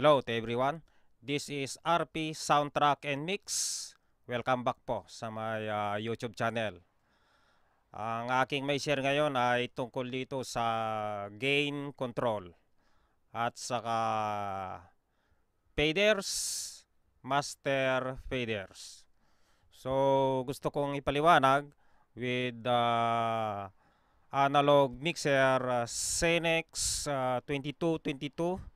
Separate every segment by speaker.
Speaker 1: Hello to everyone. This is RP Soundtrack and Mix. Welcome back po sa my uh, YouTube channel. Ang aking may share ngayon ay tungkol dito sa gain control at saka faders, master faders. So gusto kong ipaliwanag with the uh, analog mixer uh, Cenex uh, 2222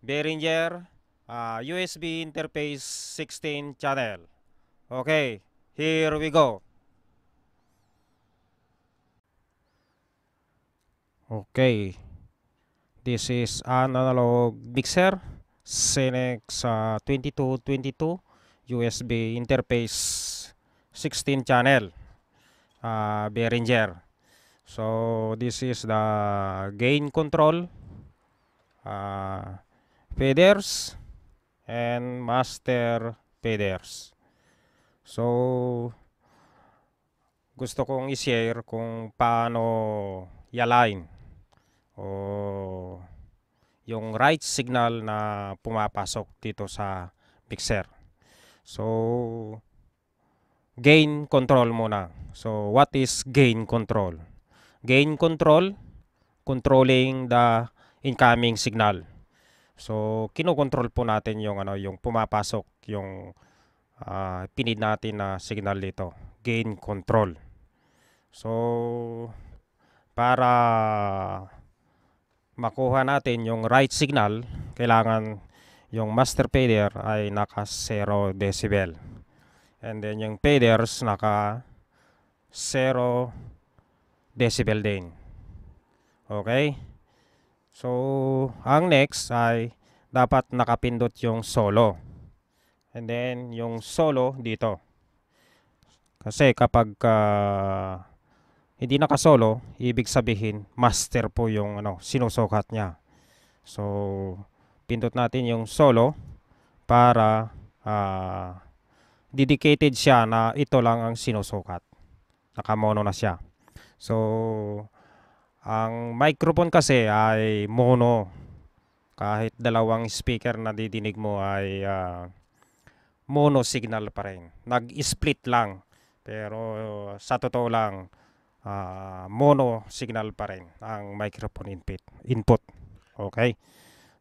Speaker 1: Behringer uh, USB interface 16 channel. Okay, here we go. Okay. This is an analog mixer Cinex uh, 2222 USB interface 16 channel uh, Behringer. So this is the gain control. Uh, feeders and master feeders. So, gusto kong i-share kung paano i-align o yung right signal na pumapasok dito sa mixer. So, gain control muna. So, what is gain control? Gain control, controlling the incoming signal. So, kinokontrol po natin yung ano, yung pumapasok yung uh, pinid natin na signal dito, gain control. So, para makuha natin yung right signal, kailangan yung master fader ay naka 0 decibel. And then yung faders naka 0 decibel din. Okay? So, ang next ay dapat nakapindot yung solo. And then, yung solo dito. Kasi kapag uh, hindi naka-solo, ibig sabihin, master po yung ano, sinusukat niya. So, pindot natin yung solo para uh, dedicated siya na ito lang ang sinusukat. Naka-mono na siya. So, ang microphone kasi ay mono. Kahit dalawang speaker na didinig mo ay uh, mono signal pa rin. Nag-split lang. Pero uh, sa totoo lang, uh, mono signal pa rin ang microphone input. input. Okay?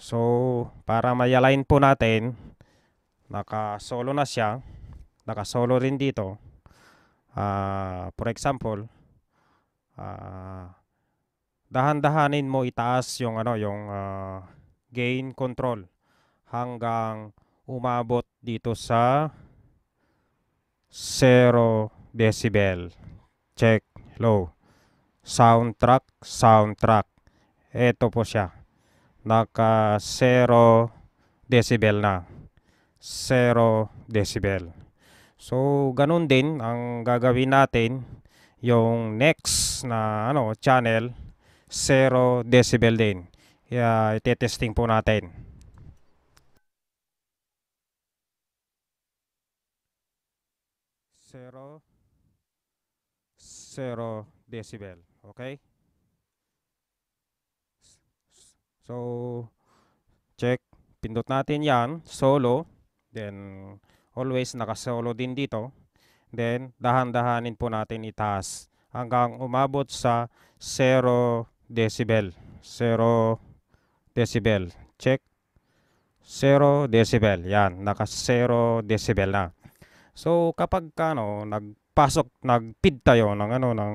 Speaker 1: So, para may-align po natin, naka-solo na siya. Naka-solo rin dito. Uh, for example, ah, uh, dahan-dahanin mo itaas yung ano yung uh, gain control hanggang umabot dito sa 0 decibel check low soundtrack soundtrack ito po siya naka 0 decibel na 0 decibel so ganun din ang gagawin natin yung next na ano channel 0 decibel din. Kaya itetesting po natin. Zero, zero decibel. Okay? So, check. Pindot natin yan. Solo. Then, always naka-solo din dito. Then, dahan-dahanin po natin itaas hanggang umabot sa 0 decibel 0 decibel check 0 decibel yan naka 0 decibel na so kapag ano nagpasok nagpid tayo ng ano ng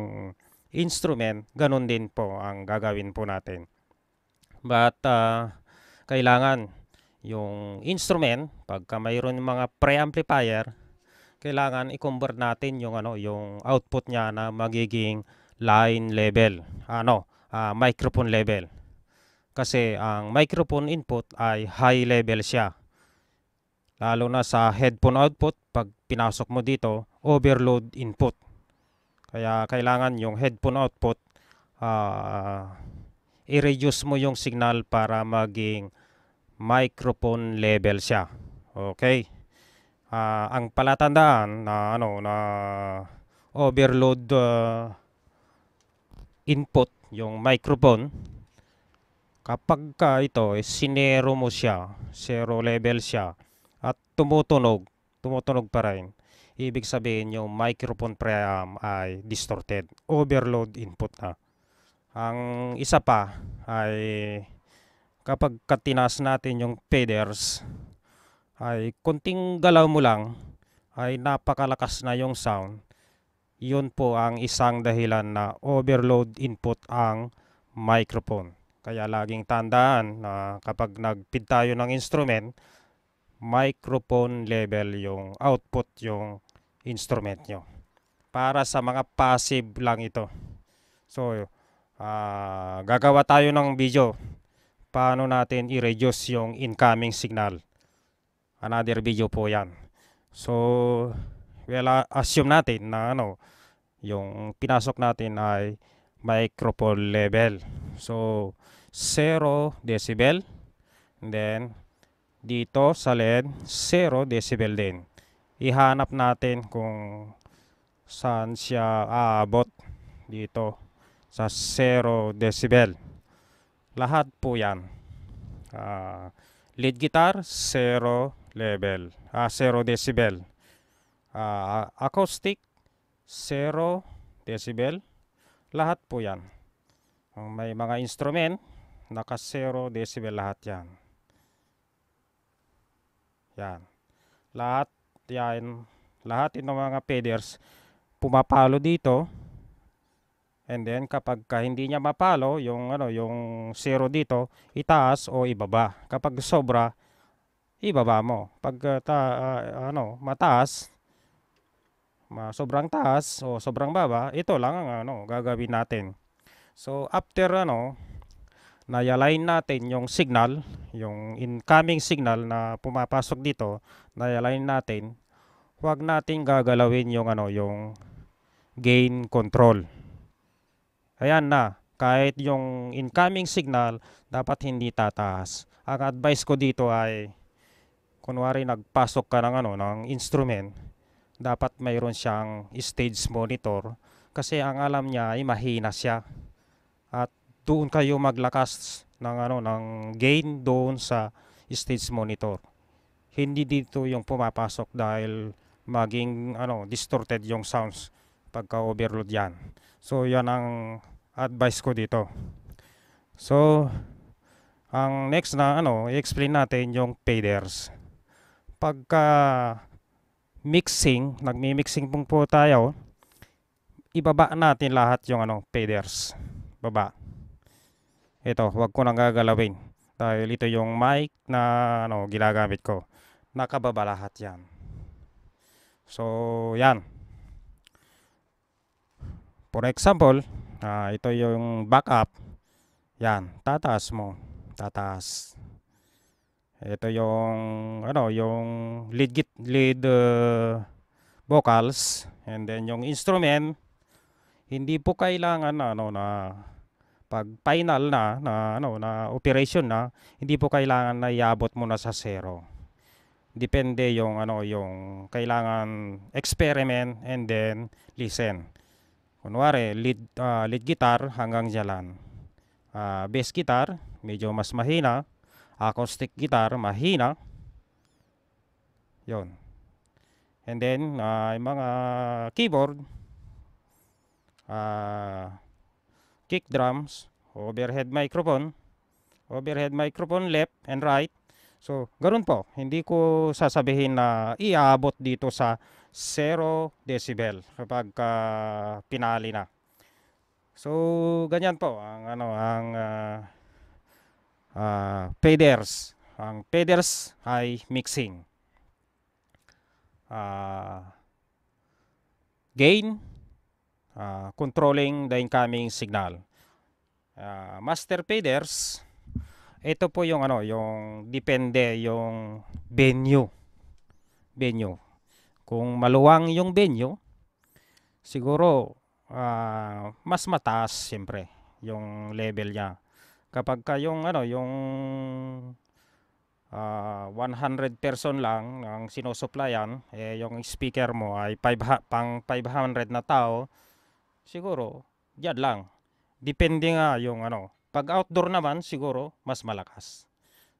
Speaker 1: instrument ganun din po ang gagawin po natin but uh, kailangan yung instrument pagka mayroon mga preamplifier kailangan i-convert natin yung ano yung output niya na magiging line level ano uh, microphone level. Kasi ang microphone input ay high level siya. Lalo na sa headphone output, pag pinasok mo dito, overload input. Kaya kailangan yung headphone output, uh, i-reduce mo yung signal para maging microphone level siya. Okay? Uh, ang palatandaan na ano na overload uh, input yung microphone, kapag ka ito, sinero mo siya, zero level siya, at tumutunog, tumutunog pa rin. Ibig sabihin yung microphone preamp ay distorted, overload input na. Ang isa pa ay kapag katinas natin yung faders, ay kunting galaw mo lang, ay napakalakas na yung sound yun po ang isang dahilan na overload input ang microphone. Kaya laging tandaan na kapag nagpid tayo ng instrument, microphone level yung output yung instrument nyo. Para sa mga passive lang ito. So, uh, gagawa tayo ng video. Paano natin i-reduce yung incoming signal. Another video po yan. So, well, ah, assume natin na ano, yung pinasok natin ay microphone level. So, 0 decibel. And then, dito sa LED, 0 decibel din. Ihanap natin kung saan siya aabot dito sa 0 decibel. Lahat po yan. Uh, lead guitar, 0 level. Ah, 0 decibel uh, acoustic 0 decibel lahat po yan may mga instrument naka 0 decibel lahat yan yan lahat yan lahat ng mga peders pumapalo dito and then kapag ka hindi niya mapalo yung ano yung 0 dito itaas o ibaba kapag sobra ibaba mo pag uh, ta, uh, ano mataas uh, sobrang taas o sobrang baba, ito lang ang ano, gagawin natin. So after ano, na-align natin yung signal, yung incoming signal na pumapasok dito, na-align natin. Huwag nating gagalawin yung ano, yung gain control. Ayan na, kahit yung incoming signal dapat hindi tataas. Ang advice ko dito ay kunwari nagpasok ka ng ano ng instrument dapat mayroon siyang stage monitor kasi ang alam niya ay mahina siya. At doon kayo maglakas ng ano ng gain doon sa stage monitor. Hindi dito yung pumapasok dahil maging ano distorted yung sounds pagka overload yan. So yan ang advice ko dito. So ang next na ano i-explain natin yung faders. Pagka mixing, nagmi-mixing pong po tayo, ibaba natin lahat yung ano, faders. Baba. Ito, wag ko nang gagalawin. Dahil ito yung mic na ano, ginagamit ko. Nakababa lahat yan. So, yan. For example, uh, ito yung backup. Yan, tataas mo. Tataas. Ito yung ano, yung lead git lead uh, vocals and then yung instrument hindi po kailangan na ano na pag final na na ano na operation na hindi po kailangan na iabot mo na sa zero. Depende yung ano yung kailangan experiment and then listen. Kunwari lead uh, lead guitar hanggang jalan. Uh, ah, bass guitar medyo mas mahina acoustic guitar, mahina. yon And then, uh, yung mga keyboard, uh, kick drums, overhead microphone, overhead microphone left and right. So, ganoon po. Hindi ko sasabihin na iaabot dito sa 0 decibel kapag uh, pinali na. So, ganyan po ang ano ang uh, uh, faders. Ang faders ay mixing. Uh, gain, uh, controlling the incoming signal. Uh, master faders, ito po yung ano, yung depende yung venue. Venue. Kung maluwang yung venue, siguro uh, mas mataas siyempre yung level niya kapag kayong ano yung uh, ah, 100 person lang ang sinusuplayan eh yung speaker mo ay 5 pang 500 na tao siguro yan lang depende nga yung ano pag outdoor naman siguro mas malakas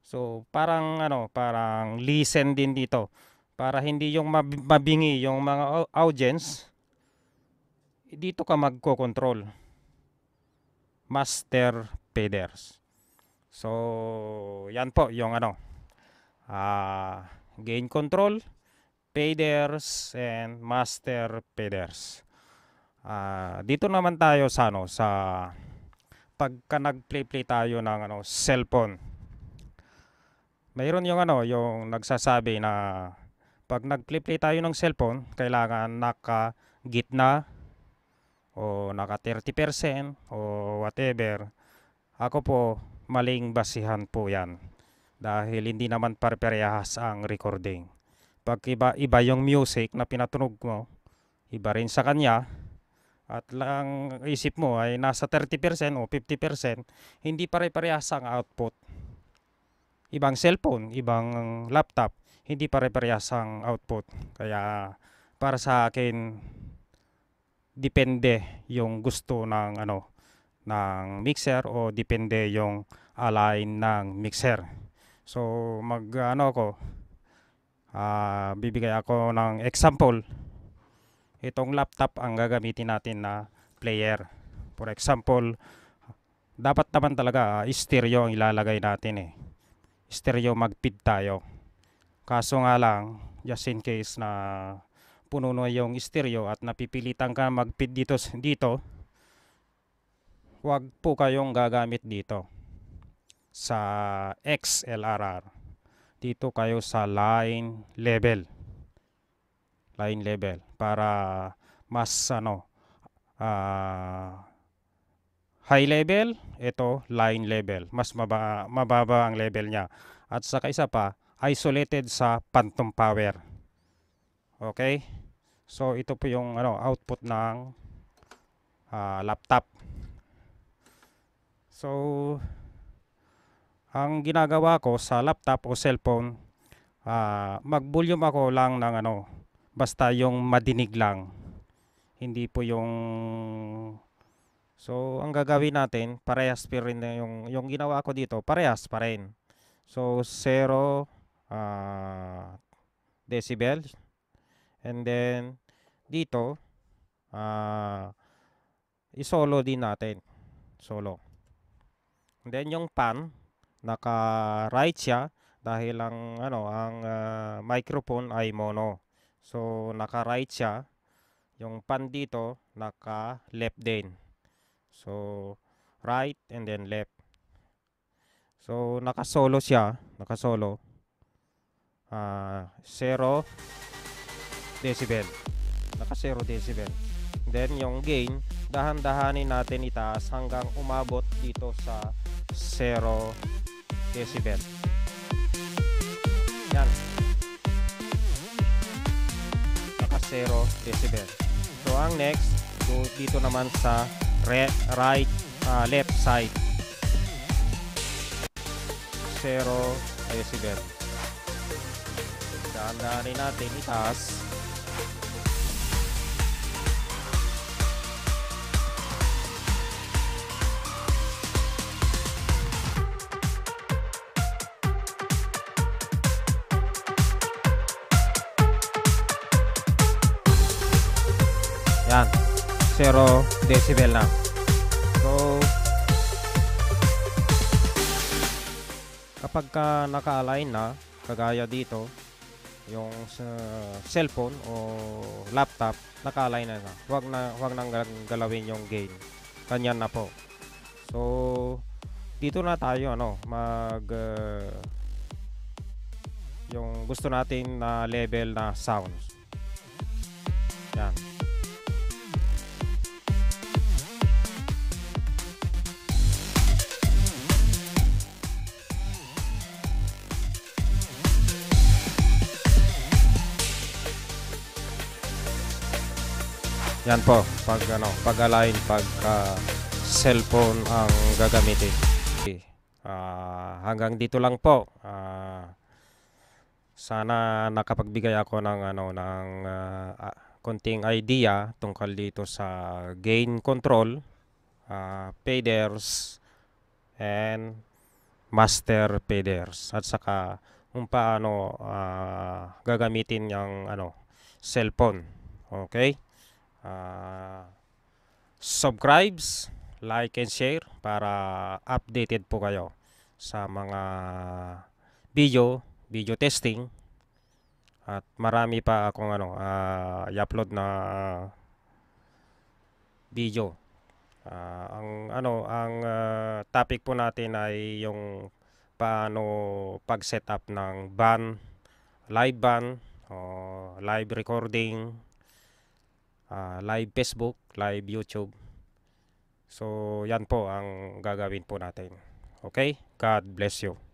Speaker 1: so parang ano parang listen din dito para hindi yung mabingi yung mga audience dito ka magko-control master faders. So, yan po yung ano. Uh, gain control, faders, and master faders. Uh, dito naman tayo sa ano, sa pagka nag-play-play tayo ng ano, cellphone. Mayroon yung ano, yung nagsasabi na pag nag-play-play tayo ng cellphone, kailangan naka gitna o naka 30% o whatever ako po, maling basihan po yan. Dahil hindi naman pare-parehas ang recording. Pag iba, iba yung music na pinatunog mo, iba rin sa kanya. At lang isip mo ay nasa 30% o 50%, hindi pare-parehas ang output. Ibang cellphone, ibang laptop, hindi pare-parehas ang output. Kaya para sa akin, depende yung gusto ng ano ng mixer o depende yung align ng mixer. So mag ano ako uh, bibigay ako ng example. Itong laptop ang gagamitin natin na player. For example, dapat naman talaga uh, stereo ang ilalagay natin eh. Stereo mag-feed tayo. Kaso nga lang, just in case na puno na yung stereo at napipilitan ka mag-feed dito, dito huwag po kayong gagamit dito sa XLRR. Dito kayo sa line level. Line level para mas ano uh, high level, ito line level. Mas mababa, mababa ang level niya. At saka isa pa, isolated sa phantom power. Okay? So ito po yung ano output ng uh, laptop. So, ang ginagawa ko sa laptop o cellphone, uh, mag-volume ako lang ng ano, basta yung madinig lang. Hindi po yung So, ang gagawin natin, parehas pa rin yung, yung ginawa ko dito, parehas pa rin. So, 0 uh, ah, decibel. And then, dito, uh, isolo din natin. Solo. Then yung pan, naka-right siya dahil lang ano, ang uh, microphone ay mono. So naka-right siya. Yung pan dito naka-left din. So right and then left. So naka-solo siya, naka-solo. Ah, uh, 0 decibel. Naka 0 decibel. Then yung gain, dahan-dahanin natin itaas hanggang umabot dito sa decibel. Yan. Naka 0 decibel. So, ang next, dito naman sa re, right, uh, left side. 0 decibel. daan dahanin natin itaas. Yan. 0 decibel na. So, kapag ka naka-align na, kagaya dito, yung uh, cellphone o laptop, naka-align na na. Huwag, na, huwag nang galawin yung gain. Kanyan na po. So, dito na tayo ano, mag uh, yung gusto natin na level na sounds. Yan. Yan po, pag ano, pag align pagka uh, cellphone ang gagamitin. Uh, hanggang dito lang po. Uh, sana nakapagbigay ako ng ano ng uh, uh, konting idea tungkol dito sa gain control, uh, faders and master faders at saka kung paano uh, gagamitin yung ano cellphone. Okay? uh, subscribes, like and share para updated po kayo sa mga video, video testing at marami pa akong ano, uh, i-upload na video. Uh, ang ano, ang uh, topic po natin ay yung paano pag-setup ng ban, live ban, o live recording, uh, live Facebook, live YouTube. So, yan po ang gagawin po natin. Okay? God bless you.